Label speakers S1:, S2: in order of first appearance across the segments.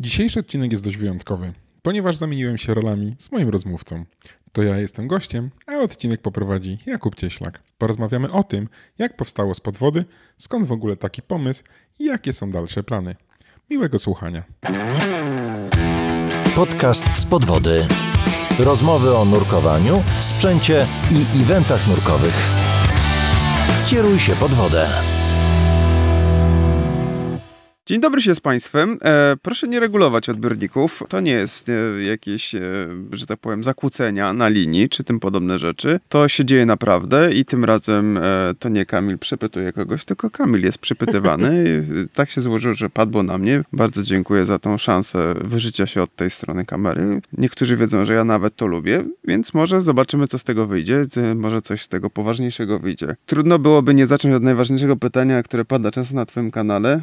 S1: Dzisiejszy odcinek jest dość wyjątkowy, ponieważ zamieniłem się rolami z moim rozmówcą. To ja jestem gościem, a odcinek poprowadzi Jakub Cieślak. Porozmawiamy o tym, jak powstało spod wody, skąd w ogóle taki pomysł i jakie są dalsze plany. Miłego słuchania. Podcast spod wody. Rozmowy o nurkowaniu,
S2: sprzęcie i eventach nurkowych. Kieruj się pod wodę. Dzień dobry się z Państwem. E, proszę nie regulować odbiorników. To nie jest e, jakieś, e, że tak powiem, zakłócenia na linii czy tym podobne rzeczy. To się dzieje naprawdę i tym razem e, to nie Kamil przepytuje kogoś, tylko Kamil jest przepytywany. E, tak się złożyło, że padło na mnie. Bardzo dziękuję za tą szansę wyżycia się od tej strony kamery. Niektórzy wiedzą, że ja nawet to lubię, więc może zobaczymy, co z tego wyjdzie. Może coś z tego poważniejszego wyjdzie. Trudno byłoby nie zacząć od najważniejszego pytania, które pada często na Twoim kanale.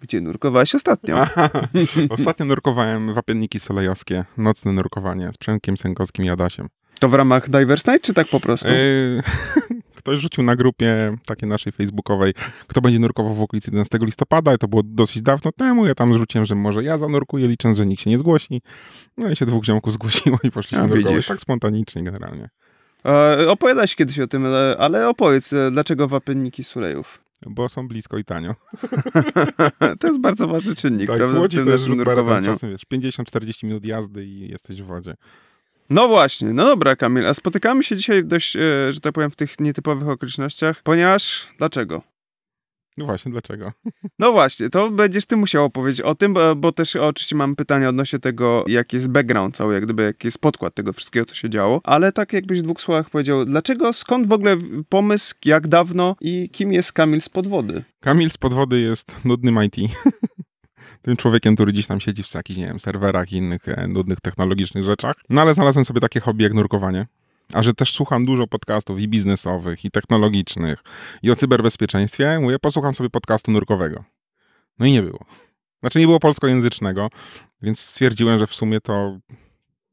S2: Gdzie nurkowałeś ostatnio? ostatnio
S1: nurkowałem wapienniki solejowskie, nocne nurkowanie z Przemkiem Sękowskim i Adasiem. To w ramach Divers Night, czy tak po prostu? Yy, ktoś rzucił na grupie takiej naszej facebookowej, kto będzie nurkował w okolicy 11 listopada i to było dosyć dawno temu. Ja tam rzuciłem, że może ja zanurkuję, licząc, że nikt się nie zgłosi. No i się dwóch ziomków zgłosiło i poszliśmy A, nurkować. Tak spontanicznie generalnie.
S2: E, opowiadałeś kiedyś o tym, ale, ale opowiedz, e, dlaczego wapienniki Sulejów? Bo są blisko i tanio. to jest bardzo ważny czynnik. Tak, prawda? Słodzi to jest czasem,
S1: wiesz, 50-40 minut jazdy i jesteś w wodzie.
S2: No właśnie, no dobra Kamil, a spotykamy się dzisiaj dość, e, że tak powiem, w tych nietypowych okolicznościach, ponieważ dlaczego?
S1: No właśnie, dlaczego?
S2: No właśnie, to będziesz ty musiał opowiedzieć o tym, bo, bo też oczywiście mam pytania odnośnie tego, jaki jest background cały, jak gdyby, jaki jest podkład tego wszystkiego, co się działo, ale tak jakbyś w dwóch słowach powiedział, dlaczego, skąd w ogóle pomysł, jak dawno i kim jest Kamil z
S1: Podwody? Kamil z Podwody jest nudnym IT tym człowiekiem, który dziś tam siedzi w jakichś, nie wiem, serwerach i innych e, nudnych technologicznych rzeczach. No ale znalazłem sobie takie hobby jak nurkowanie a że też słucham dużo podcastów i biznesowych, i technologicznych, i o cyberbezpieczeństwie, mówię, posłucham sobie podcastu nurkowego. No i nie było. Znaczy nie było polskojęzycznego, więc stwierdziłem, że w sumie to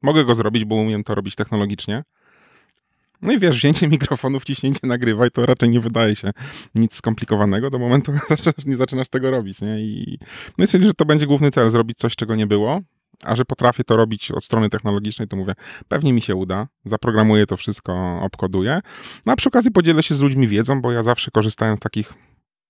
S1: mogę go zrobić, bo umiem to robić technologicznie. No i wiesz, wzięcie mikrofonu, wciśnięcie nagrywaj, to raczej nie wydaje się nic skomplikowanego do momentu, nie zaczynasz tego robić, nie? I, no i stwierdziłem, że to będzie główny cel, zrobić coś, czego nie było, a że potrafię to robić od strony technologicznej, to mówię, pewnie mi się uda, zaprogramuję to wszystko, obkoduję. No a przy okazji podzielę się z ludźmi wiedzą, bo ja zawsze korzystałem z takich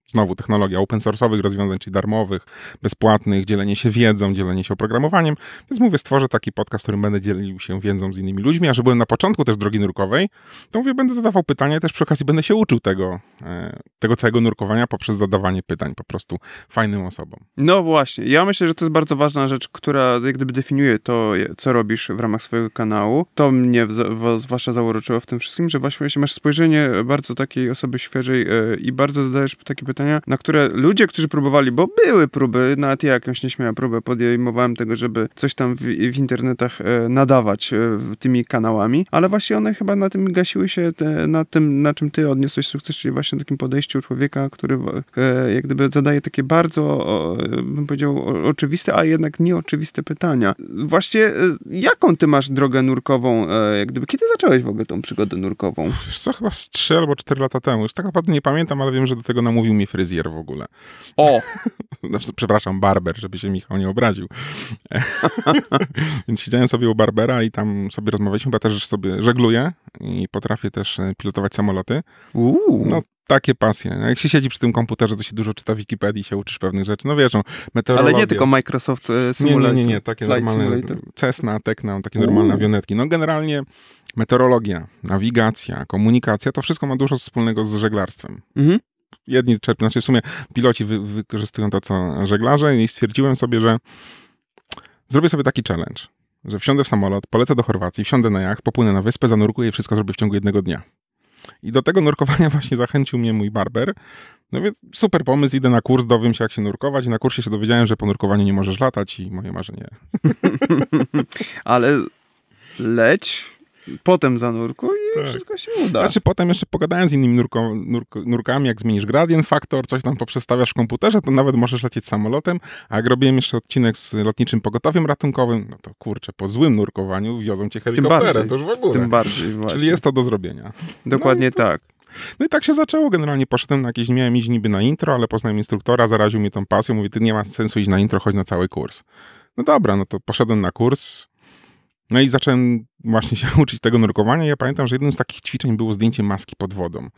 S1: znowu technologia open source'owych rozwiązań, czyli darmowych, bezpłatnych, dzielenie się wiedzą, dzielenie się oprogramowaniem. Więc mówię, stworzę taki podcast, w którym będę dzielił się wiedzą z innymi ludźmi, a że byłem na początku też drogi nurkowej, to mówię, będę zadawał pytania, też przy okazji będę się uczył tego, e, tego całego nurkowania poprzez zadawanie pytań po prostu fajnym osobom.
S2: No właśnie, ja myślę, że to jest bardzo ważna rzecz, która jak gdyby definiuje to, co robisz w ramach swojego kanału. To mnie zwłaszcza zauroczyło w tym wszystkim, że właśnie masz spojrzenie bardzo takiej osoby świeżej e, i bardzo zadajesz takie pytania, pytania, na które ludzie, którzy próbowali, bo były próby, nawet ja jakąś nieśmiałą próbę podejmowałem tego, żeby coś tam w, w internetach e, nadawać e, tymi kanałami, ale właśnie one chyba na tym gasiły się, te, na tym, na czym ty odniosłeś sukces, czyli właśnie takim podejściu człowieka, który e, jak gdyby zadaje takie bardzo, o, bym powiedział, o, oczywiste, a jednak nieoczywiste pytania. Właśnie e, jaką ty masz drogę nurkową, e, jak gdyby, kiedy zacząłeś w
S1: ogóle tą przygodę nurkową? Co, chyba z 3 albo 4 lata temu. Już tak naprawdę nie pamiętam, ale wiem, że do tego namówił mnie fryzjer w ogóle. O! znaczy, przepraszam, barber, żeby się Michał nie obraził. Więc siedziałem sobie u barbera i tam sobie rozmawialiśmy, bo też sobie żegluję i potrafię też e, pilotować samoloty. Uuu. No, takie pasje. Jak się siedzi przy tym komputerze, to się dużo czyta Wikipedii, się uczysz pewnych rzeczy. No wiesz, no, meteorologia. Ale nie tylko
S2: Microsoft Simulator. E, nie, nie, nie, nie takie Flight normalne, Simulator.
S1: Cessna, Tekna, takie Uuu. normalne awionetki. No generalnie meteorologia, nawigacja, komunikacja, to wszystko ma dużo wspólnego z żeglarstwem. Mhm jedni czerpią, znaczy w sumie piloci wy, wykorzystują to, co żeglarze i stwierdziłem sobie, że zrobię sobie taki challenge, że wsiądę w samolot, polecę do Chorwacji, wsiądę na jacht, popłynę na wyspę, zanurkuję i wszystko zrobię w ciągu jednego dnia. I do tego nurkowania właśnie zachęcił mnie mój barber. No więc super pomysł, idę na kurs, dowiem się jak się nurkować i na kursie się dowiedziałem, że po nurkowaniu nie możesz latać i moje marzenie.
S2: Ale leć potem zanurkuj i tak. wszystko
S1: się uda. Znaczy potem jeszcze pogadając z innymi nurko, nurk nurkami, jak zmienisz gradient faktor, coś tam poprzestawiasz w komputerze, to nawet możesz lecieć samolotem, a jak robiłem jeszcze odcinek z lotniczym pogotowiem ratunkowym, no to kurczę, po złym nurkowaniu wiozą cię helikopterem, to już w ogóle. Tym bardziej, właśnie. Czyli jest to do zrobienia. Dokładnie no to... tak. No i tak się zaczęło. Generalnie poszedłem na jakieś, miałem iść niby na intro, ale poznałem instruktora, zaraził mi tą pasją, mówi, ty nie ma sensu iść na intro, chodź na cały kurs. No dobra, no to poszedłem na kurs, no i zacząłem właśnie się uczyć tego nurkowania. Ja pamiętam, że jednym z takich ćwiczeń było zdjęcie maski pod wodą.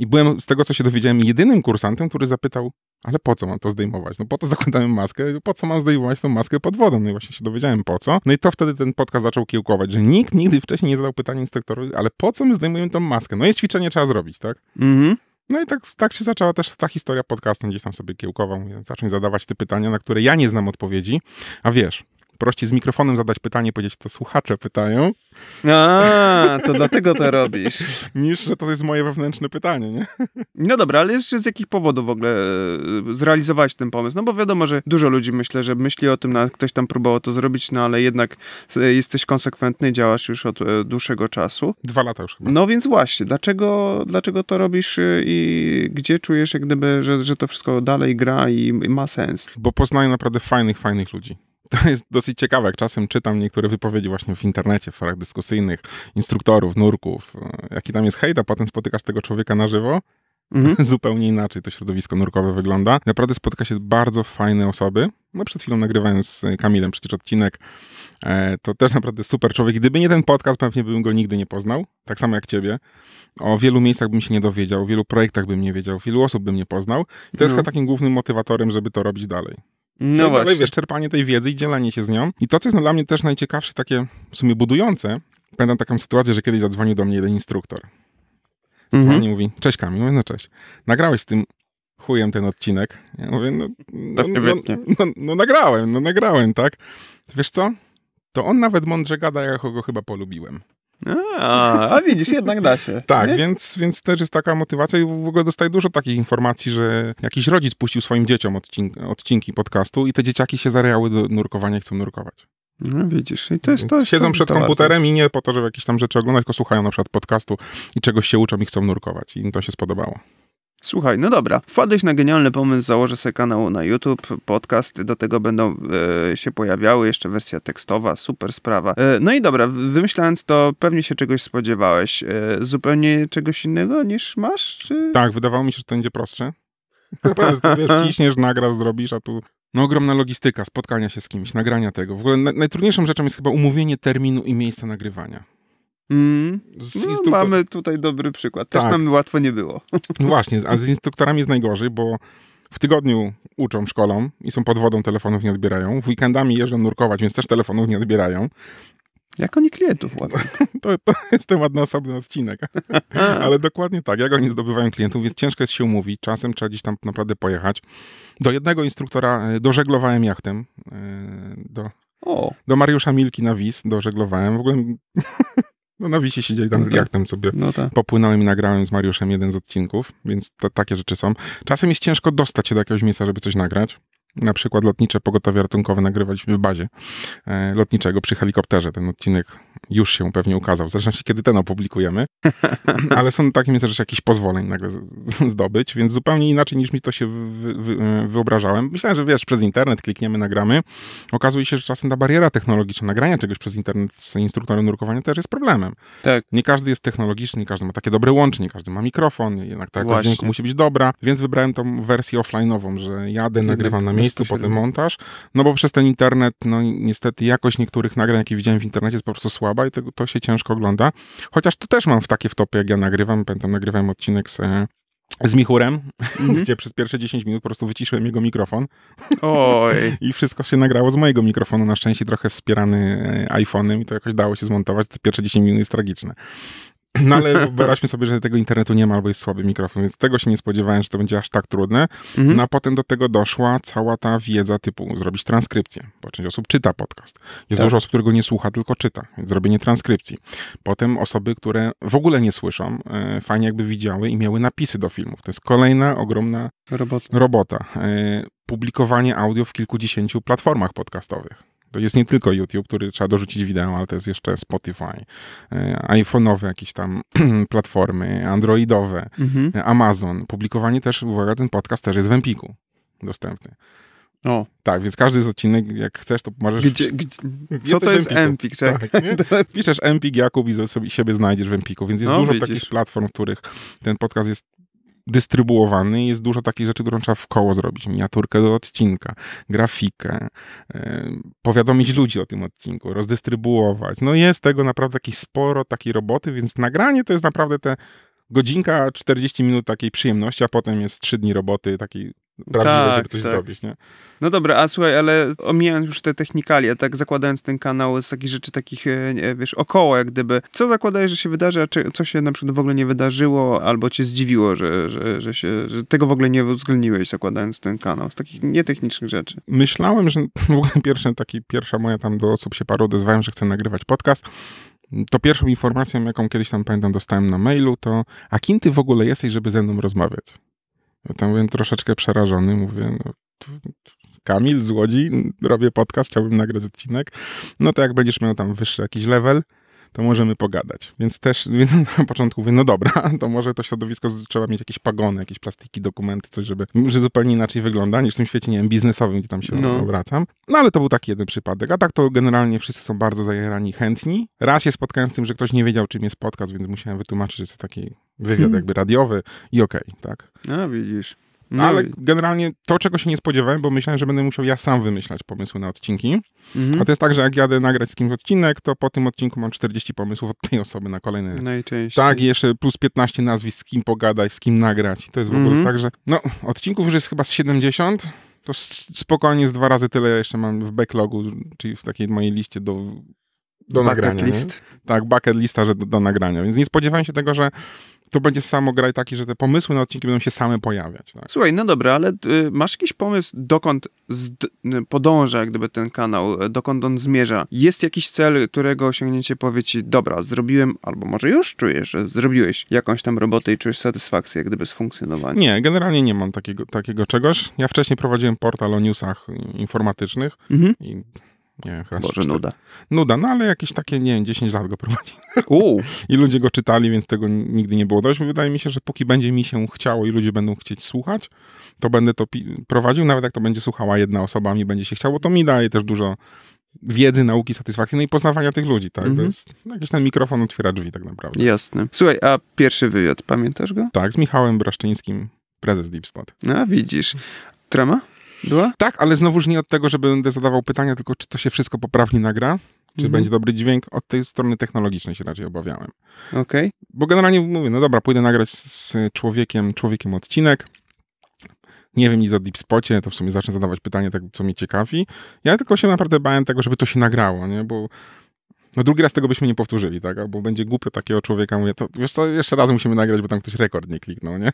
S1: I byłem, z tego co się dowiedziałem, jedynym kursantem, który zapytał, ale po co mam to zdejmować? No po to zakładałem maskę, po co mam zdejmować tą maskę pod wodą? No i właśnie się dowiedziałem po co. No i to wtedy ten podcast zaczął kiełkować, że nikt nigdy wcześniej nie zadał pytania instruktorowi, ale po co my zdejmujemy tą maskę? No i ćwiczenie trzeba zrobić, tak? Mhm. No i tak, tak się zaczęła też ta historia podcastu, gdzieś tam sobie kiełkował, zacząć zadawać te pytania, na które ja nie znam odpowiedzi, a wiesz, prościej z mikrofonem zadać pytanie, powiedzieć, to słuchacze pytają. A, to dlatego to robisz. Niż, że to jest moje wewnętrzne pytanie, nie? No dobra, ale jeszcze z jakich
S2: powodów w ogóle e, zrealizowałeś ten pomysł? No bo wiadomo, że dużo ludzi myślę, że myśli o tym, nawet ktoś tam próbował to zrobić, no ale jednak e, jesteś konsekwentny, działasz już od e, dłuższego czasu. Dwa lata już chyba. No więc właśnie, dlaczego, dlaczego to robisz i gdzie czujesz jak gdyby,
S1: że, że to wszystko dalej gra i, i ma sens? Bo poznaję naprawdę fajnych, fajnych ludzi to jest dosyć ciekawe, jak czasem czytam niektóre wypowiedzi właśnie w internecie, w forach dyskusyjnych, instruktorów, nurków, e, jaki tam jest hejt, a potem spotykasz tego człowieka na żywo, Mhm. Zupełnie inaczej to środowisko nurkowe wygląda. Naprawdę spotyka się bardzo fajne osoby. No przed chwilą nagrywając z Kamilem przecież odcinek, e, to też naprawdę super człowiek. Gdyby nie ten podcast, pewnie bym go nigdy nie poznał, tak samo jak ciebie. O wielu miejscach bym się nie dowiedział, o wielu projektach bym nie wiedział, wielu osób bym nie poznał. I to jest no. chyba takim głównym motywatorem, żeby to robić dalej. No, no właśnie. wiesz, czerpanie tej wiedzy i dzielenie się z nią. I to, co jest dla mnie też najciekawsze, takie w sumie budujące, pamiętam taką sytuację, że kiedyś zadzwonił do mnie jeden instruktor. Dzwoni mhm. mówi, cześć Kamil, mówię, no cześć. Nagrałeś z tym chujem ten odcinek? Ja mówię, no, no, tak, no, no, no nagrałem, no nagrałem, tak? Wiesz co? To on nawet mądrze gada, jak go chyba polubiłem. A, a widzisz, jednak da się. tak, więc, więc też jest taka motywacja i w ogóle dostaję dużo takich informacji, że jakiś rodzic puścił swoim dzieciom odcinki, odcinki podcastu i te dzieciaki się zarejały do nurkowania i chcą nurkować. No widzisz, i to jest to. Siedzą przed komputerem i nie po to, żeby jakieś tam rzeczy oglądać, tylko słuchają na przykład podcastu i czegoś się uczą i chcą nurkować. I im to się spodobało.
S2: Słuchaj, no dobra, wpadłeś na genialny pomysł, założę sobie kanał na YouTube, podcast, do tego będą e, się pojawiały, jeszcze wersja tekstowa, super sprawa. E, no i dobra, wymyślając to, pewnie się czegoś spodziewałeś.
S1: E, zupełnie czegoś innego niż masz? Czy... Tak, wydawało mi się, że to będzie prostsze. to wiesz, ciśniesz, nagrasz, zrobisz, a tu no ogromna logistyka, spotkania się z kimś, nagrania tego. W ogóle najtrudniejszą rzeczą jest chyba umówienie terminu i miejsca nagrywania. Mm. No, instruktor... Mamy
S2: tutaj dobry przykład. Też tak. nam
S1: łatwo nie było. właśnie, a z instruktorami jest najgorzej, bo w tygodniu uczą szkolą i są pod wodą, telefonów nie odbierają. W weekendami jeżdżą nurkować, więc też telefonów nie odbierają. Jak oni klientów ładnie. To, to jest ten ładny osobny odcinek. Ale dokładnie tak, jak oni zdobywają klientów, więc ciężko jest się umówić. Czasem trzeba gdzieś tam naprawdę pojechać. Do jednego instruktora e, dożeglowałem jachtem. E, do, o. do Mariusza Milki na WIS dożeglowałem. W ogóle no na wisi siedzieli tam no tak. jak tam sobie no tak. popłynąłem i nagrałem z Mariuszem jeden z odcinków, więc to, takie rzeczy są. Czasem jest ciężko dostać się do jakiegoś miejsca, żeby coś nagrać. Na przykład lotnicze pogotowie ratunkowe nagrywaliśmy w bazie e, lotniczego przy helikopterze. Ten odcinek już się pewnie ukazał, w zależności kiedy ten opublikujemy, ale są takie, miejsca, że jakieś pozwoleń nagle zdobyć, więc zupełnie inaczej niż mi to się wy, wy, e, wyobrażałem. Myślałem, że wiesz, przez internet klikniemy, nagramy. Okazuje się, że czasem ta bariera technologiczna nagrania czegoś przez internet z instruktorem nurkowania też jest problemem. Tak. Nie każdy jest technologiczny, nie każdy ma takie dobre łącze, nie każdy ma mikrofon, jednak ta jakość dźwięku musi być dobra, więc wybrałem tą wersję offline'ową, że jadę, Jednak nagrywam na miejscu, potem montaż, no bo przez ten internet, no niestety jakość niektórych nagrań, jakie widziałem w internecie jest po prostu słaba słaba i to, to się ciężko ogląda. Chociaż to też mam w takie wtopy, jak ja nagrywam. Pamiętam, nagrywałem odcinek z, e, z Michurem, mm -hmm. gdzie przez pierwsze 10 minut po prostu wyciszyłem jego mikrofon. Oj. I wszystko się nagrało z mojego mikrofonu, na szczęście trochę wspierany e, iPhone'em i to jakoś dało się zmontować. Te pierwsze 10 minut jest tragiczne. No ale wyobraźmy sobie, że tego internetu nie ma albo jest słaby mikrofon, więc tego się nie spodziewałem, że to będzie aż tak trudne. Mhm. No a potem do tego doszła cała ta wiedza typu zrobić transkrypcję, bo część osób czyta podcast. Jest tak. dużo osób, którego nie słucha, tylko czyta, więc zrobienie transkrypcji. Potem osoby, które w ogóle nie słyszą, e, fajnie jakby widziały i miały napisy do filmów. To jest kolejna ogromna robota. robota. E, publikowanie audio w kilkudziesięciu platformach podcastowych. To jest nie tylko YouTube, który trzeba dorzucić wideo, ale to jest jeszcze Spotify, e, iPhone'owe jakieś tam platformy, Androidowe, mhm. E, Amazon. Publikowanie też, uwaga, ten podcast też jest w Empiku dostępny. O. Tak, więc każdy z odcinek, jak chcesz, to możesz... Gdzie, gdzie, co to jest Empik? Tak, Piszesz Empik Jakub i sobie, siebie znajdziesz w Empiku, więc jest no, dużo widzisz. takich platform, w których ten podcast jest dystrybuowany jest dużo takich rzeczy, którą trzeba w koło zrobić. Miniaturkę do odcinka, grafikę, e, powiadomić ludzi o tym odcinku, rozdystrybuować. No jest tego naprawdę taki sporo, takiej roboty, więc nagranie to jest naprawdę te godzinka, 40 minut takiej przyjemności, a potem jest 3 dni roboty takiej prawdziwej, tak, żeby coś tak. zrobić, nie?
S2: No dobra, a słuchaj, ale omijając już te technikalia, tak zakładając ten kanał z takich rzeczy takich, e, wiesz, około jak gdyby, co zakładaj, że się wydarzy, a czy, co się na przykład w ogóle nie wydarzyło, albo cię zdziwiło, że, że, że, się, że tego w ogóle nie
S1: uwzględniłeś zakładając ten kanał, z takich nietechnicznych rzeczy? Myślałem, że w ogóle pierwszy, taki, pierwsza moja tam do osób się paru odezwałem, że chcę nagrywać podcast, to pierwszą informacją, jaką kiedyś tam pamiętam dostałem na mailu, to a kim ty w ogóle jesteś, żeby ze mną rozmawiać? Ja tam byłem troszeczkę przerażony, mówię, no, Kamil z Łodzi, robię podcast, chciałbym nagrać odcinek, no to jak będziesz miał tam wyższy jakiś level, to możemy pogadać. Więc też więc na początku mówię, no dobra, to może to środowisko trzeba mieć jakieś pagony, jakieś plastiki, dokumenty, coś, żeby że zupełnie inaczej wygląda niż w tym świecie, nie wiem, biznesowym, gdzie tam się no. obracam. No ale to był taki jeden przypadek. A tak to generalnie wszyscy są bardzo zajęci, chętni. Raz się spotkałem z tym, że ktoś nie wiedział, czym jest podcast, więc musiałem wytłumaczyć, że to taki wywiad hmm. jakby radiowy i okej, okay, tak. A widzisz. No. Ale generalnie to, czego się nie spodziewałem, bo myślałem, że będę musiał ja sam wymyślać pomysły na odcinki. Mhm. A to jest tak, że jak jadę nagrać z kimś odcinek, to po tym odcinku mam 40 pomysłów od tej osoby na kolejny. Najczęściej. Tak, jeszcze plus 15 nazwisk, z kim pogadać, z kim nagrać. To jest w ogóle mhm. tak, że no, odcinków już jest chyba z 70 to spokojnie z dwa razy tyle ja jeszcze mam w backlogu, czyli w takiej mojej liście do, do bucket nagrania. List. Nie? Tak, bucket lista, że do, do nagrania. Więc nie spodziewałem się tego, że to będzie samo graj taki, że te pomysły na odcinki będą się same pojawiać. Tak?
S2: Słuchaj, no dobra, ale y, masz jakiś pomysł, dokąd podąża jak gdyby ten kanał, e, dokąd on zmierza? Jest jakiś cel, którego osiągnięcie powie ci, dobra, zrobiłem, albo może już czujesz, że zrobiłeś jakąś tam robotę i czujesz satysfakcję jak gdyby z funkcjonowania? Nie,
S1: generalnie nie mam takiego, takiego czegoś. Ja wcześniej prowadziłem portal o newsach y, informatycznych mhm. i nie chyba... Boże, nuda. Nuda, no ale jakieś takie, nie wiem, 10 lat go prowadzi. Uuu. I ludzie go czytali, więc tego nigdy nie było dość. Wydaje mi się, że póki będzie mi się chciało i ludzie będą chcieć słuchać, to będę to prowadził, nawet jak to będzie słuchała jedna osoba, mi będzie się chciało, to mi daje też dużo wiedzy, nauki, satysfakcji, no i poznawania tych ludzi, tak? Mhm. To jakiś ten mikrofon otwiera drzwi tak naprawdę. Jasne. Słuchaj, a pierwszy wywiad, pamiętasz go? Tak, z Michałem Braszczyńskim, prezes DeepSpot. A, widzisz. Trama? była? Tak, ale znowuż nie od tego, że będę zadawał pytania, tylko czy to się wszystko poprawnie nagra. Czy mhm. będzie dobry dźwięk? Od tej strony technologicznej się raczej obawiałem. Okej. Okay. Bo generalnie mówię, no dobra, pójdę nagrać z, człowiekiem, człowiekiem odcinek nie wiem nic o Deep Spocie, to w sumie zacznę zadawać pytanie, tak, co mnie ciekawi. Ja tylko się naprawdę bałem tego, żeby to się nagrało, nie? bo no drugi raz tego byśmy nie powtórzyli, tak? Bo będzie głupio takiego człowieka, mówię, to wiesz co, jeszcze raz musimy nagrać, bo tam ktoś rekord nie kliknął, nie?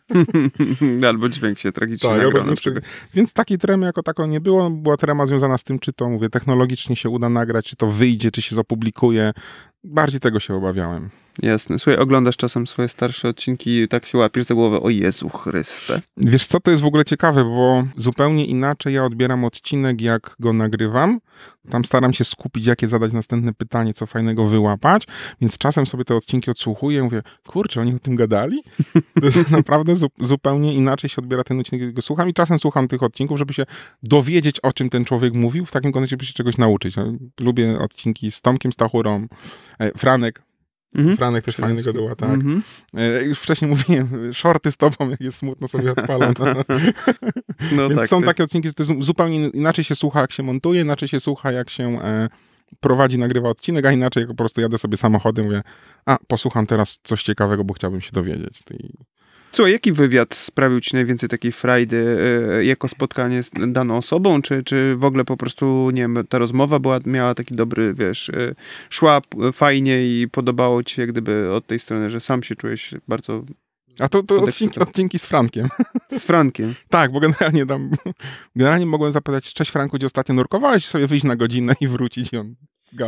S1: albo dźwięk się tragicznie tak, nagrał na przykład. Więc takiej tremy jako tako nie było. Była trema związana z tym, czy to, mówię, technologicznie się uda nagrać, czy to wyjdzie, czy się zapublikuje. Bardziej tego się obawiałem. Jasne. Słuchaj,
S2: oglądasz czasem swoje starsze odcinki i tak się łapiesz za głowę, o Jezu Chryste.
S1: Wiesz co, to jest w ogóle ciekawe, bo zupełnie inaczej ja odbieram odcinek, jak go nagrywam. Tam staram się skupić, jakie zadać następne pytanie, co fajnego wyłapać, więc czasem sobie te odcinki odsłuchuję i mówię, kurczę, oni o tym gadali? naprawdę zu zupełnie inaczej się odbiera ten odcinek, jak go słucham i czasem słucham tych odcinków, żeby się dowiedzieć, o czym ten człowiek mówił, w takim kontekście, by się czegoś nauczyć. No, lubię odcinki z Tomkiem Stachurą, e, Franek Mhm. Franek też fajnego gaduła, tak. Mhm. E, już wcześniej mówiłem, shorty z tobą, jak jest smutno, sobie odpalam. No, no. Więc tak, są ty. takie odcinki, że to zupełnie inaczej się słucha, jak się montuje, inaczej się słucha, jak się e, prowadzi, nagrywa odcinek, a inaczej jak po prostu jadę sobie samochodem, mówię, a posłucham teraz coś ciekawego, bo chciałbym się dowiedzieć.
S2: Słuchaj, jaki wywiad sprawił ci najwięcej takiej frajdy e, jako spotkanie z daną osobą? Czy, czy w ogóle po prostu, nie wiem, ta rozmowa była, miała taki dobry, wiesz, e, szła e, fajnie i podobało ci się jak gdyby od tej strony,
S1: że sam się czujesz bardzo a to, to odcinki, odcinki, z Frankiem. Z Frankiem. tak, bo generalnie tam, generalnie mogłem zapytać, cześć Franku, gdzie ostatnio nurkowałeś, sobie wyjść na godzinę i wrócić. I on,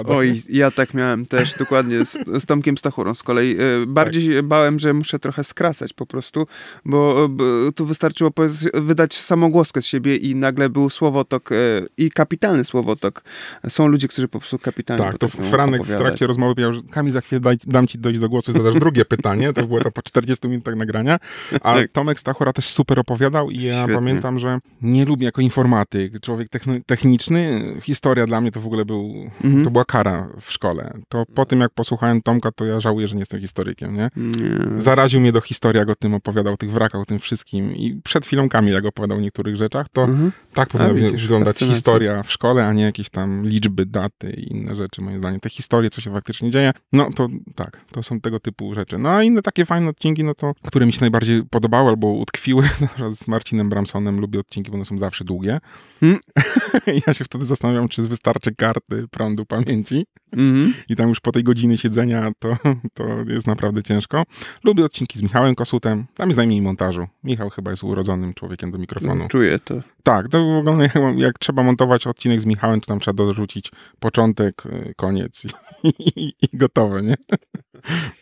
S1: Oj,
S2: ja tak miałem też, dokładnie, z, z Tomkiem Stachurą z kolei. E, bardziej tak. bałem, że muszę trochę skracać po prostu, bo tu wystarczyło wydać samogłoskę z siebie i nagle był słowotok e, i kapitalny słowotok. Są ludzie, którzy po prostu kapitalnie Tak, to Franek opowiadać. w trakcie
S1: rozmowy miał, że Kamil, za chwilę daj, dam ci dojść do głosu, zadasz drugie pytanie. To było to po 40 minutach nagrania. A tak. Tomek Stachura też super opowiadał i ja Świetnie. pamiętam, że nie lubię jako informatyk, człowiek techniczny, historia dla mnie to w ogóle był, mhm. to była kara w szkole. To po mm. tym, jak posłuchałem Tomka, to ja żałuję, że nie jestem historykiem, nie? nie. Zaraził mnie do historii, jak o tym opowiadał, o tych wrakach, o tym wszystkim. I przed chwilą Kamil, jak opowiadał o niektórych rzeczach, to mhm. tak powinna wyglądać historia w szkole, a nie jakieś tam liczby, daty i inne rzeczy, moim zdaniem. Te historie, co się faktycznie dzieje, no to tak, to są tego typu rzeczy. No a inne takie fajne odcinki, no to, które mi się najbardziej podobały albo utkwiły, z Marcinem Bramsonem lubię odcinki, bo one są zawsze długie. Hmm? ja się wtedy zastanawiam, czy wystarczy karty prądu, pan pamięci. Mm-hmm. I tam już po tej godzinie siedzenia to, to jest naprawdę ciężko. Lubię odcinki z Michałem Kosutem. Tam jest najmniej montażu. Michał chyba jest urodzonym człowiekiem do mikrofonu. Mm, czuję to. Tak, to w ogóle jak trzeba montować odcinek z Michałem, to tam trzeba dorzucić początek, y, koniec i, i, i gotowe, nie?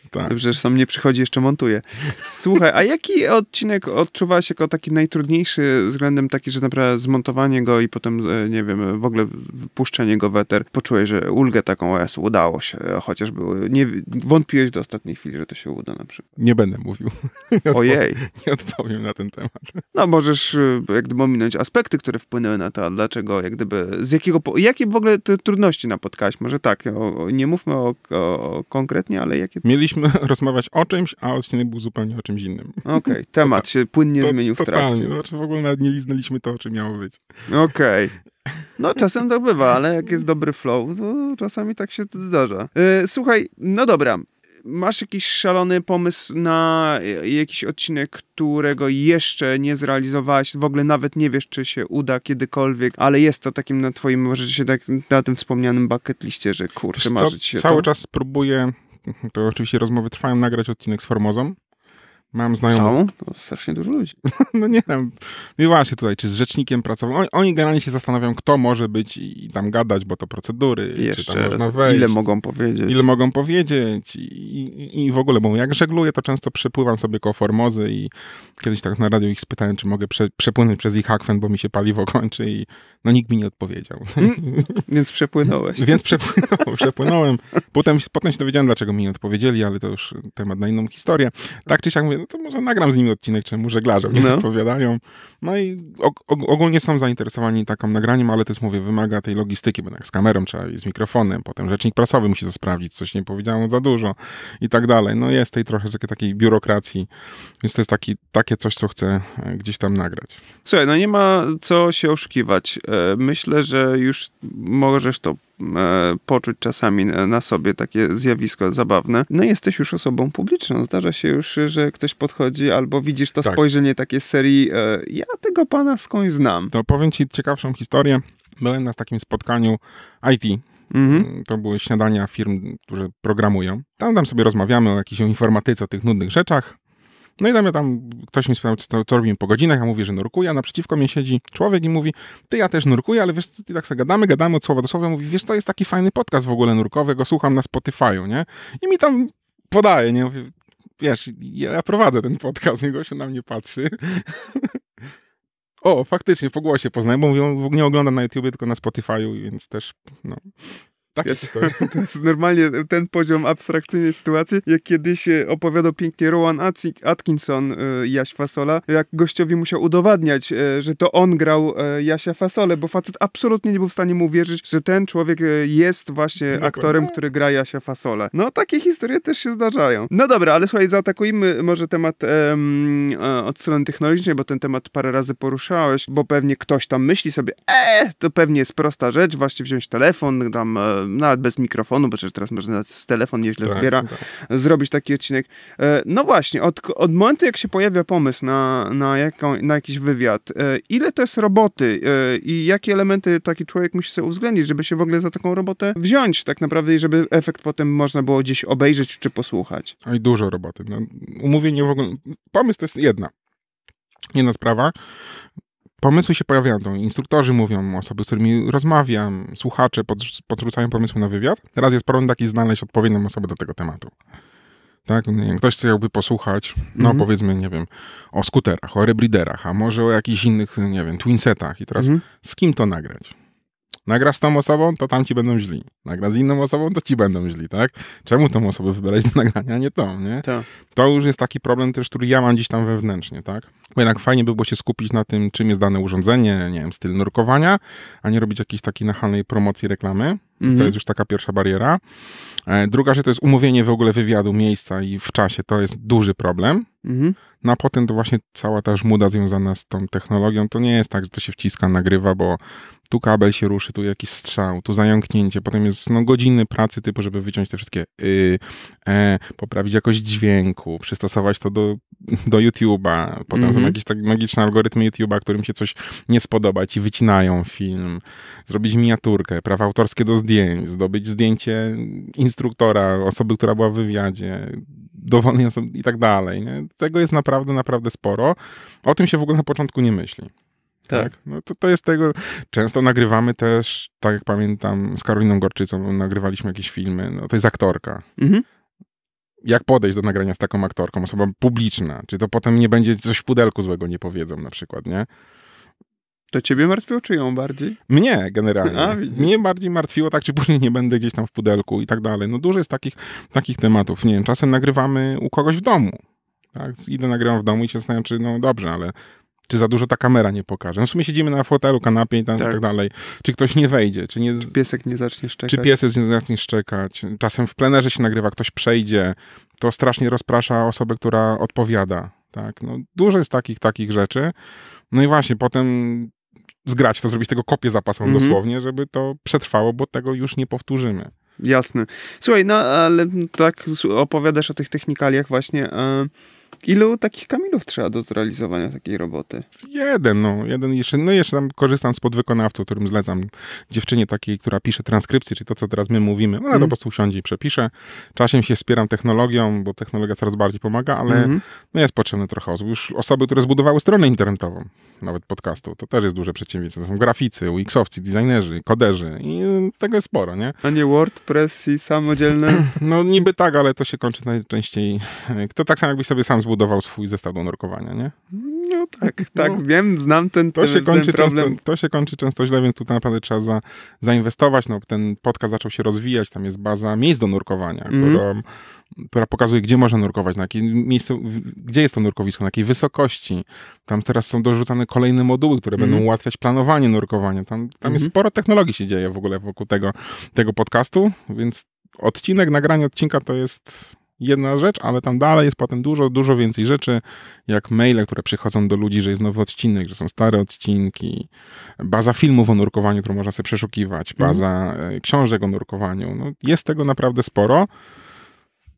S1: Tak. Dobrze,
S2: że sam nie przychodzi, jeszcze montuje. Słuchaj, a jaki odcinek odczuwałeś jako taki najtrudniejszy względem taki, że naprawdę zmontowanie go i potem, e, nie wiem, w ogóle wpuszczenie go w eter, poczułeś, że ulgę taką OS udało się, e, chociaż były, nie, wątpiłeś do ostatniej chwili, że to się uda
S1: na przykład. Nie będę mówił. Nie Ojej. Nie odpowiem na ten temat.
S2: No możesz e, jak gdyby ominąć aspekty, które wpłynęły na to, dlaczego, jak gdyby, z jakiego, jakie w ogóle trudności napotkałeś? Może tak, o, nie mówmy o, o, konkretnie, ale jak
S1: takie... Mieliśmy rozmawiać o czymś, a odcinek był zupełnie o czymś innym. Okej, okay,
S2: temat się płynnie to, zmienił w trakcie.
S1: znaczy w ogóle nawet nie liznęliśmy to, o czym miało być.
S2: Okej. Okay. No, czasem to bywa, ale jak jest dobry flow, to czasami tak się zdarza. Yy, słuchaj, no dobra, masz jakiś szalony pomysł na y, jakiś odcinek, którego jeszcze nie zrealizowałeś, w ogóle nawet nie wiesz, czy się uda kiedykolwiek, ale jest to takim na twoim, może się tak na tym wspomnianym bucket liście, że kurczę, marzyć się Cały to? czas
S1: spróbuję to oczywiście rozmowy trwają, nagrać odcinek z Formozą. Mam znajomych. Całą? To no, strasznie dużo ludzi. no nie wiem. No i właśnie tutaj, czy z rzecznikiem pracowym. Oni, oni generalnie się zastanawiają, kto może być i, i tam gadać, bo to procedury. I jeszcze czy tam wejść, ile mogą powiedzieć. Ile mogą powiedzieć i, i, i w ogóle, bo jak żegluję, to często przepływam sobie koło Formozy i kiedyś tak na radio ich spytałem, czy mogę prze, przepłynąć przez ich akwen, bo mi się paliwo kończy i no nikt mi nie odpowiedział. Mm,
S2: więc przepłynąłeś. więc przepłynąłem.
S1: Potem, potem się dowiedziałem, dlaczego mi nie odpowiedzieli, ale to już temat na inną historię. Tak czy siak mówię, no to może nagram z nim odcinek, czemu żeglarze mnie no. odpowiadają. No i og ogólnie są zainteresowani takim nagraniem, ale to jest, mówię, wymaga tej logistyki, bo tak z kamerą trzeba i z mikrofonem, potem rzecznik prasowy musi to sprawdzić, coś nie powiedziałem za dużo i tak dalej. No jest tej trochę takiej biurokracji, więc to jest taki, takie coś, co chcę e, gdzieś tam nagrać. Słuchaj,
S2: no nie ma co się oszukiwać. E, myślę, że już możesz to E, poczuć czasami na sobie takie zjawisko zabawne. No jesteś już osobą publiczną.
S1: Zdarza się już,
S2: że ktoś podchodzi albo widzisz
S1: to tak. spojrzenie takie serii e, ja tego pana skądś znam. To powiem ci ciekawszą historię. Byłem na takim spotkaniu IT. Mhm. Mm, to były śniadania firm, które programują. Tam, tam sobie rozmawiamy o jakiejś informatyce, o tych nudnych rzeczach. No i tam, ja tam ktoś mi spytał, co, co robimy po godzinach, ja mówię, że nurkuję, a naprzeciwko mnie siedzi człowiek i mówi, ty, ja też nurkuję, ale wiesz, ty tak sobie gadamy, gadamy od słowa do słowa, mówi, wiesz, to jest taki fajny podcast w ogóle nurkowy, go słucham na Spotify'u, nie? I mi tam podaje, nie? Mówię, wiesz, ja, ja prowadzę ten podcast, niego się na mnie patrzy. o, faktycznie, po głosie poznaję, bo mówię, nie oglądam na YouTubie, tylko na Spotify'u, więc też, no... Tak jest,
S2: to jest normalnie ten poziom abstrakcyjnej sytuacji, jak kiedyś e, opowiadał pięknie Rowan Atkinson e, Jaś Fasola, jak gościowi musiał udowadniać, e, że to on grał Jasia Fasolę, bo facet absolutnie nie był w stanie mu wierzyć, że ten człowiek jest właśnie Dokładnie. aktorem, który gra Jasia Fasolę. No, takie historie też się zdarzają. No dobra, ale słuchaj, zaatakujmy może temat em, od strony technologicznej, bo ten temat parę razy poruszałeś, bo pewnie ktoś tam myśli sobie, eee, to pewnie jest prosta rzecz, właśnie wziąć telefon, tam nawet bez mikrofonu, bo przecież teraz można z telefon nieźle tak, zbiera, tak. zrobić taki odcinek. E, no właśnie, od, od momentu jak się pojawia pomysł na, na, jaką, na jakiś wywiad, e, ile to jest roboty e, i jakie elementy taki człowiek musi sobie uwzględnić, żeby się w ogóle za taką robotę
S1: wziąć tak naprawdę i żeby efekt potem można było gdzieś obejrzeć czy posłuchać? No i dużo roboty. No, umówienie w ogóle... Pomysł to jest jedna. Jedna sprawa pomysły się pojawiają, to instruktorzy mówią, osoby, z którymi rozmawiam, słuchacze podrzucają pomysły na wywiad. Teraz jest problem taki znaleźć odpowiednią osobę do tego tematu. Tak? Ktoś chciałby posłuchać, no mhm. powiedzmy, nie wiem, o skuterach, o rebriderach, a może o jakichś innych, nie wiem, twinsetach i teraz mhm. z kim to nagrać? Nagrasz z tą osobą, to tamci będą źli. Nagrasz z inną osobą, to ci będą źli, tak? Czemu tą osobę wybrać do nagrania, nie tą, nie? To. Tak. to już jest taki problem też, który ja mam gdzieś tam wewnętrznie, tak? Bo jednak fajnie by było się skupić na tym, czym jest dane urządzenie, nie wiem, styl nurkowania, a nie robić jakiejś takiej nachalnej promocji reklamy. Mhm. To jest już taka pierwsza bariera. E, druga, że to jest umówienie w ogóle wywiadu, miejsca i w czasie. To jest duży problem. Mhm. No a potem to właśnie cała ta żmuda związana z tą technologią, to nie jest tak, że to się wciska, nagrywa, bo tu kabel się ruszy, tu jakiś strzał, tu zająknięcie, potem jest no, godziny pracy typu, żeby wyciąć te wszystkie y, e, poprawić jakość dźwięku, przystosować to do, do YouTube'a, potem mm -hmm. są mhm. jakieś tak magiczne algorytmy YouTube'a, którym się coś nie spodoba, ci wycinają film, zrobić miniaturkę, prawa autorskie do zdjęć, zdobyć zdjęcie instruktora, osoby, która była w wywiadzie, dowolnej osoby i tak dalej. Nie? Tego jest naprawdę, naprawdę sporo. O tym się w ogóle na początku nie myśli. Tak. tak. No to, to jest tego. Często nagrywamy też, tak jak pamiętam, z Karoliną Gorczycą nagrywaliśmy jakieś filmy. No to jest aktorka. Mhm. Jak podejść do nagrania z taką aktorką, Osoba publiczna? Czy to potem nie będzie coś w pudelku złego nie powiedzą na przykład, nie?
S2: To ciebie martwiło, czy ją bardziej?
S1: Mnie generalnie. A, Mnie bardziej martwiło, tak czy później nie będę gdzieś tam w pudelku i tak dalej. No dużo jest takich, takich tematów. Nie wiem, czasem nagrywamy u kogoś w domu. Tak? Idę, nagrywam w domu i się zastanawiam, czy no dobrze, ale czy za dużo ta kamera nie pokaże. No w sumie siedzimy na fotelu, kanapie i, tam, tak. i tak dalej. Czy ktoś nie wejdzie, czy, nie, czy piesek nie zacznie szczekać. Czy piesek nie zacznie szczekać. Czasem w plenerze się nagrywa, ktoś przejdzie. To strasznie rozprasza osobę, która odpowiada. Tak? No, dużo jest takich, takich rzeczy. No i właśnie, potem zgrać to, zrobić tego kopię zapasową mm dosłownie, żeby to przetrwało, bo tego już nie powtórzymy.
S2: Jasne. Słuchaj, no ale tak opowiadasz o tych technikaliach właśnie. Y Ilu takich Kamilów trzeba do zrealizowania takiej roboty?
S1: Jeden, no. Jeden jeszcze, no jeszcze tam korzystam z podwykonawców, którym zlecam dziewczynie takiej, która pisze transkrypcję, czyli to, co teraz my mówimy. Ona mm. po mhm. prostu usiądzie i przepisze. Czasem się wspieram technologią, bo technologia coraz bardziej pomaga, ale mm. no jest potrzebne trochę osób. Już osoby, które zbudowały stronę internetową, nawet podcastu, to też jest duże przedsięwzięcie. To są graficy, UX-owcy, designerzy, koderzy i tego jest sporo, nie? A nie WordPress i samodzielne? No niby tak, ale to się kończy najczęściej. Kto tak samo jakbyś sobie sam zbudował budował swój zestaw do nurkowania, nie? No tak, no. tak, no, wiem, znam ten, to się kończy ten problem. Często, to się kończy często źle, więc tutaj naprawdę trzeba za, zainwestować. No, ten podcast zaczął się rozwijać, tam jest baza miejsc do nurkowania, mm. która pokazuje, gdzie można nurkować, na jakim miejscu, gdzie jest to nurkowisko, na jakiej wysokości. Tam teraz są dorzucane kolejne moduły, które mm. będą mhm. ułatwiać planowanie nurkowania. Tam, tam mm. jest mhm. sporo technologii się dzieje w ogóle wokół tego, tego podcastu, więc odcinek, nagranie odcinka to jest jedna rzecz, ale tam dalej jest potem dużo, dużo więcej rzeczy, jak maile, które przychodzą do ludzi, że jest nowy odcinek, że są stare odcinki, baza filmów o nurkowaniu, którą można sobie przeszukiwać, mhm. baza mm. książek o nurkowaniu. No, jest tego naprawdę sporo.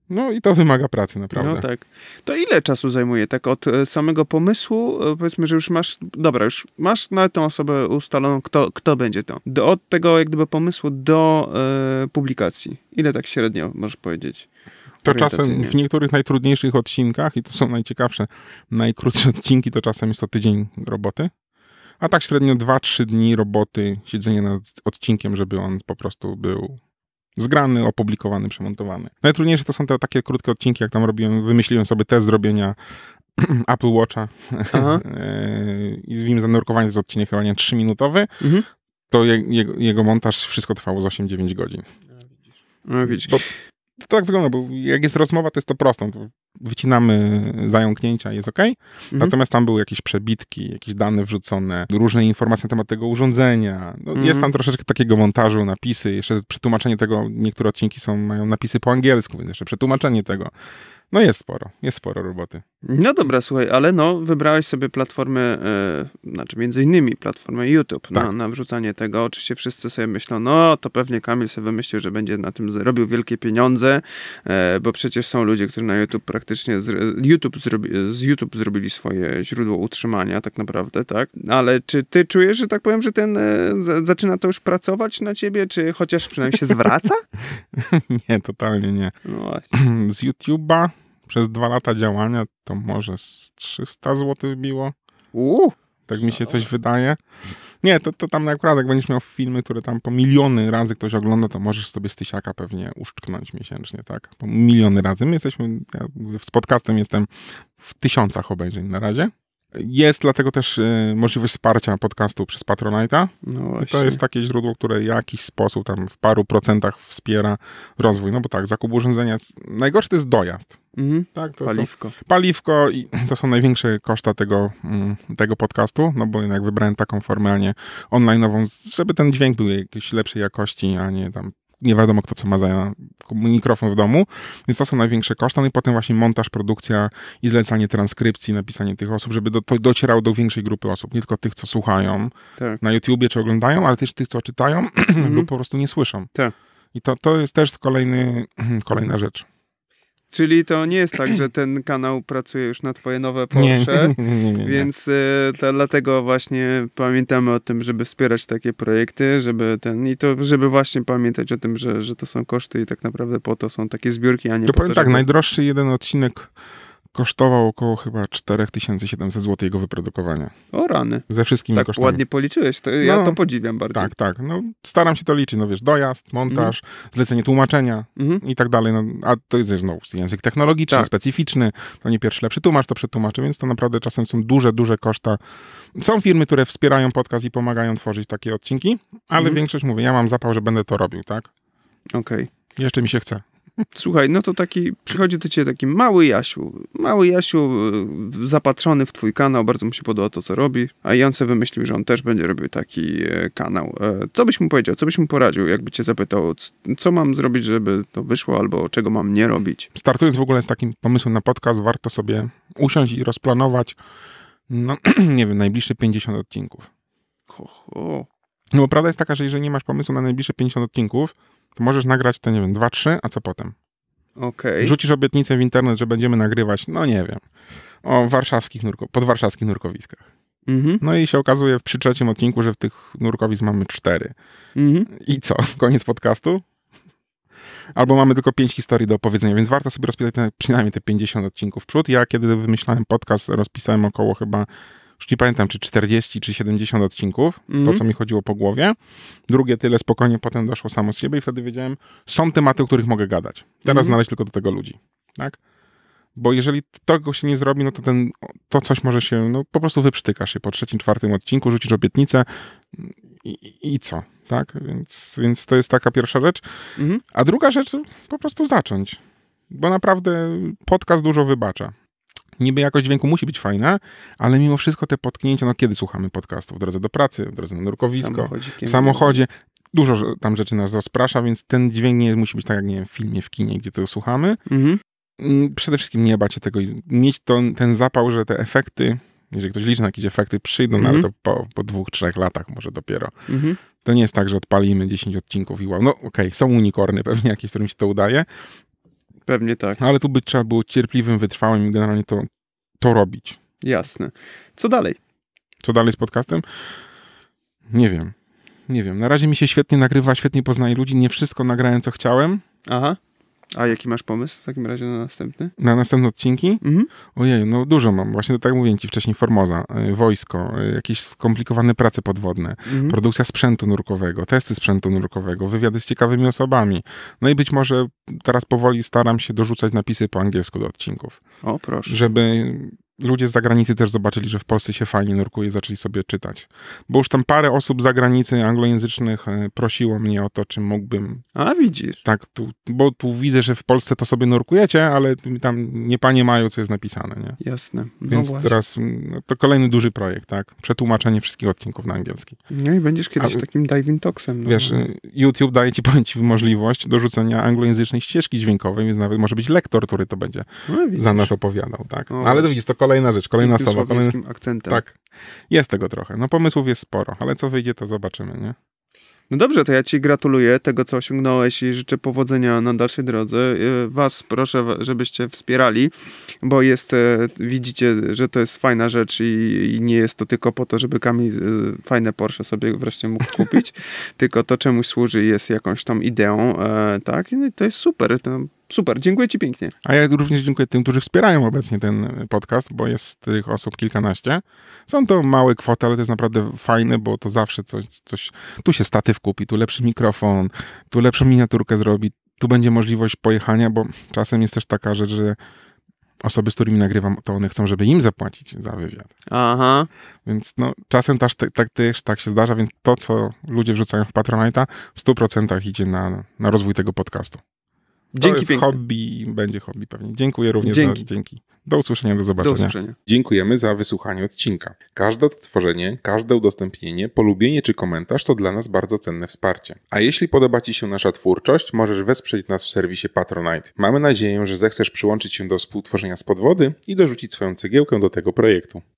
S1: No i to wymaga pracy, naprawdę. No tak.
S2: To ile czasu zajmuje? Tak od e, samego pomysłu, e, powiedzmy, że już masz, dobra, już masz na tą osobę ustaloną, kto, kto będzie to. Do, od tego jak gdyby pomysłu do y, publikacji. Ile tak średnio, możesz powiedzieć? To czasem w
S1: niektórych najtrudniejszych odcinkach, i to są najciekawsze, najkrótsze odcinki, to czasem jest to tydzień roboty. A tak średnio 2-3 dni roboty, siedzenie nad odcinkiem, żeby on po prostu był zgrany, opublikowany, przemontowany. Najtrudniejsze to są te takie krótkie odcinki, jak tam robiłem, wymyśliłem sobie te zrobienia Apple Watcha e, i w nim zanurkowanie z odcinek chyba nie 3-minutowy, mhm. to je, jego, jego montaż wszystko trwało z 8-9 godzin. No widzisz. Bo no, to tak wygląda, bo jak jest rozmowa, to jest to prosto. No wycinamy zająknięcia, jest ok. Mhm. Natomiast tam były jakieś przebitki, jakieś dane wrzucone, różne informacje na temat tego urządzenia. No, mhm. Jest tam troszeczkę takiego montażu, napisy, jeszcze przetłumaczenie tego. Niektóre odcinki są, mają napisy po angielsku, więc jeszcze przetłumaczenie tego. No jest sporo, jest sporo roboty.
S2: No dobra, słuchaj, ale no wybrałeś sobie platformę, yy, znaczy między innymi platformę YouTube no, tak. na, na wrzucanie tego. Oczywiście wszyscy sobie myślą, no to pewnie Kamil sobie wymyślił, że będzie na tym zrobił wielkie pieniądze, e, bo przecież są ludzie, którzy na YouTube praktycznie, z YouTube, zrobi, z YouTube zrobili swoje źródło utrzymania tak naprawdę, tak? Ale czy ty czujesz, że tak powiem, że ten e, zaczyna to już pracować na ciebie, czy chociaż przynajmniej się
S1: zwraca? nie, totalnie nie. No właśnie. Z YouTube'a przez dwa lata działania to może z 300 zł biło. Uuu. Tak mi się coś wydaje. Nie, to, to tam akurat jak będziesz miał filmy, które tam po miliony razy ktoś ogląda, to możesz sobie z tysiaka pewnie uszczknąć miesięcznie, tak? Po miliony razy. My jesteśmy, ja z podcastem jestem w tysiącach obejrzeń na razie. Jest dlatego też y, możliwość wsparcia podcastu przez Patronite'a. No to jest takie źródło, które w jakiś sposób tam w paru procentach wspiera rozwój. No bo tak, zakup urządzenia. Najgorszy to jest dojazd. Mhm. Tak, to paliwko. paliwko i to są największe koszta tego, mm, tego podcastu, no bo jednak wybrałem taką formę, a nie online, żeby ten dźwięk był jakiejś lepszej jakości, a nie tam nie wiadomo kto co ma za mikrofon w domu, więc to są największe koszty, no i potem właśnie montaż, produkcja i zlecanie transkrypcji, napisanie tych osób, żeby do, to docierało do większej grupy osób, nie tylko tych, co słuchają tak. na YouTubie czy oglądają, ale też tych, co czytają mhm. lub po prostu nie słyszą. Tak. I to, to jest też kolejny, kolejna rzecz.
S2: Czyli to nie jest tak, że ten kanał pracuje już na twoje nowe Porsche, nie, nie, nie, więc e, to, dlatego właśnie pamiętamy o tym, żeby wspierać takie projekty, żeby ten i to, żeby właśnie pamiętać o tym, że, że to są koszty i tak naprawdę po to są takie zbiórki, a nie to po powiem to, tak, żeby... tak,
S1: najdroższy jeden odcinek kosztował około chyba 4700 zł jego wyprodukowania. O rany. Ze wszystkimi tak kosztami. ładnie policzyłeś, to ja no, to podziwiam bardzo. Tak, tak. No, staram się to liczyć, no wiesz, dojazd, montaż, mhm. zlecenie tłumaczenia mhm. i tak dalej. No, a to jest no, język technologiczny, tak. specyficzny, to nie pierwszy lepszy tłumacz to przetłumaczy, więc to naprawdę czasem są duże, duże koszta. Są firmy, które wspierają podcast i pomagają tworzyć takie odcinki, ale mhm. większość mówię, ja mam zapał, że będę to robił, tak? Okej. Okay. Jeszcze mi się chce.
S2: Słuchaj, no to taki, przychodzi do ciebie taki mały Jasiu. Mały Jasiu y, zapatrzony w twój kanał, bardzo mu się podoba to, co robi, a Jan sobie wymyślił, że on też będzie robił taki e, kanał. E, co byś mu powiedział, co byś mu poradził, jakby cię zapytał, co mam zrobić, żeby to wyszło, albo czego mam nie robić?
S1: Startując w ogóle z takim pomysłem na podcast, warto sobie usiąść i rozplanować, no nie wiem, najbliższe 50 odcinków. Ho, ho. No bo prawda jest taka, że jeżeli nie masz pomysłu na najbliższe 50 odcinków, to możesz nagrać te, nie wiem, dwa trzy a co potem? Okay. Rzucisz obietnicę w internet, że będziemy nagrywać, no nie wiem, o warszawskich nurko, podwarszawskich nurkowiskach. Mhm. No i się okazuje przy trzecim odcinku, że w tych nurkowisk mamy cztery. Mhm. I co? Koniec podcastu? Albo mamy tylko pięć historii do opowiedzenia, więc warto sobie rozpisać przynajmniej te 50 odcinków w przód. Ja kiedy wymyślałem podcast, rozpisałem około chyba już nie pamiętam, czy 40, czy 70 odcinków, mm -hmm. to co mhm. mi chodziło po głowie. Drugie tyle spokojnie potem doszło samo z siebie i wtedy wiedziałem, są tematy, o których mogę gadać. Teraz mm -hmm. znaleźć tylko do tego ludzi, tak? Bo jeżeli tego się nie zrobi, no to ten, to coś może się, no po prostu wyprztykasz się po trzecim, czwartym odcinku, rzucisz obietnicę i, i co, tak? Więc, więc to jest taka pierwsza rzecz. Mm -hmm. A druga rzecz, po prostu zacząć. Bo naprawdę podcast dużo wybacza niby jakość dźwięku musi być fajna, ale mimo wszystko te potknięcia, no kiedy słuchamy podcastów? W drodze do pracy, w drodze na nurkowisko, w samochodzie. Dużo tam rzeczy nas rozprasza, więc ten dźwięk nie musi być tak jak nie wiem, w filmie, w kinie, gdzie tego słuchamy. Mhm. Mm, przede wszystkim nie bać się tego i mieć to, ten zapał, że te efekty, jeżeli ktoś liczy na jakieś efekty, przyjdą, no mhm. ale to po, po dwóch, trzech latach może dopiero. Mhm. To nie jest tak, że odpalimy 10 odcinków i wow. No okej, okay, są unikorny pewnie jakieś, którym się to udaje, Pewnie tak. No, ale tu by trzeba było cierpliwym, wytrwałym i generalnie to, to robić. Jasne. Co dalej? Co dalej z podcastem? Nie wiem. Nie wiem. Na razie mi się świetnie nagrywa, świetnie poznaję ludzi. Nie wszystko nagrałem, co chciałem.
S2: Aha. A jaki masz pomysł w takim razie na następny?
S1: Na następne odcinki? Mhm. Ojej, no dużo mam. Właśnie tak mówiłem ci wcześniej, Formoza, e, wojsko, e, jakieś skomplikowane prace podwodne, mhm. produkcja sprzętu nurkowego, testy sprzętu nurkowego, wywiady z ciekawymi osobami. No i być może teraz powoli staram się dorzucać napisy po angielsku do odcinków. O, proszę. Żeby ludzie z zagranicy też zobaczyli, że w Polsce się fajnie nurkuje, zaczęli sobie czytać. Bo już tam parę osób z zagranicy anglojęzycznych e, prosiło mnie o to, czy mógłbym. A widzisz. Tak, tu, bo tu widzę, że w Polsce to sobie nurkujecie, ale tam nie panie mają, co jest napisane, nie? Jasne. No Więc właśnie. teraz mm, no, to kolejny duży projekt, tak? Przetłumaczenie wszystkich odcinków na angielski.
S2: No i będziesz kiedyś A, takim diving toksem. No. Wiesz, y,
S1: YouTube daje ci, powiem ci, możliwość dorzucenia anglojęzycznej ścieżki dźwiękowej, więc nawet może być lektor, który to będzie no, za nas opowiadał, tak? No, no ale to widzisz, to kolejna rzecz, kolejna osoba. Kolejny... akcentem. Tak. Jest tego trochę. No pomysłów jest sporo, ale co wyjdzie, to zobaczymy, nie?
S2: No dobrze, to ja Ci gratuluję tego, co osiągnąłeś i życzę powodzenia na dalszej drodze. Y, was proszę, żebyście wspierali, bo jest, y, widzicie, że to jest fajna rzecz i, nie jest to tylko po to, żeby Kamil y, fajne Porsche sobie wreszcie mógł kupić, tylko to czemuś służy jest jakąś tą ideą, e, tak? No I to jest super. To Super, dziękuję Ci pięknie.
S1: A ja również dziękuję tym, którzy wspierają obecnie ten podcast, bo jest tych osób kilkanaście. Są to małe kwoty, ale to jest naprawdę fajne, bo to zawsze coś, coś tu się statyw kupi, tu lepszy mikrofon, tu lepszą miniaturkę zrobi, tu będzie możliwość pojechania, bo czasem jest też taka rzecz, że osoby, z którymi nagrywam, to one chcą, żeby im zapłacić za wywiad. Aha. Więc no, czasem też tak, też tak się zdarza, więc to, co ludzie wrzucają w Patronite'a, w 100% idzie na, na rozwój tego podcastu. Dzięki pięknie. hobby będzie hobby pewnie. Dziękuję również dzięki. za dzięki. Do usłyszenia, do zobaczenia. Do usłyszenia. Dziękujemy za wysłuchanie odcinka. Każde odtworzenie, każde udostępnienie, polubienie czy komentarz to dla nas bardzo cenne wsparcie. A jeśli podoba Ci się nasza twórczość, możesz wesprzeć nas w serwisie Patronite. Mamy nadzieję, że zechcesz przyłączyć się do współtworzenia z podwody i dorzucić swoją cegiełkę do tego projektu.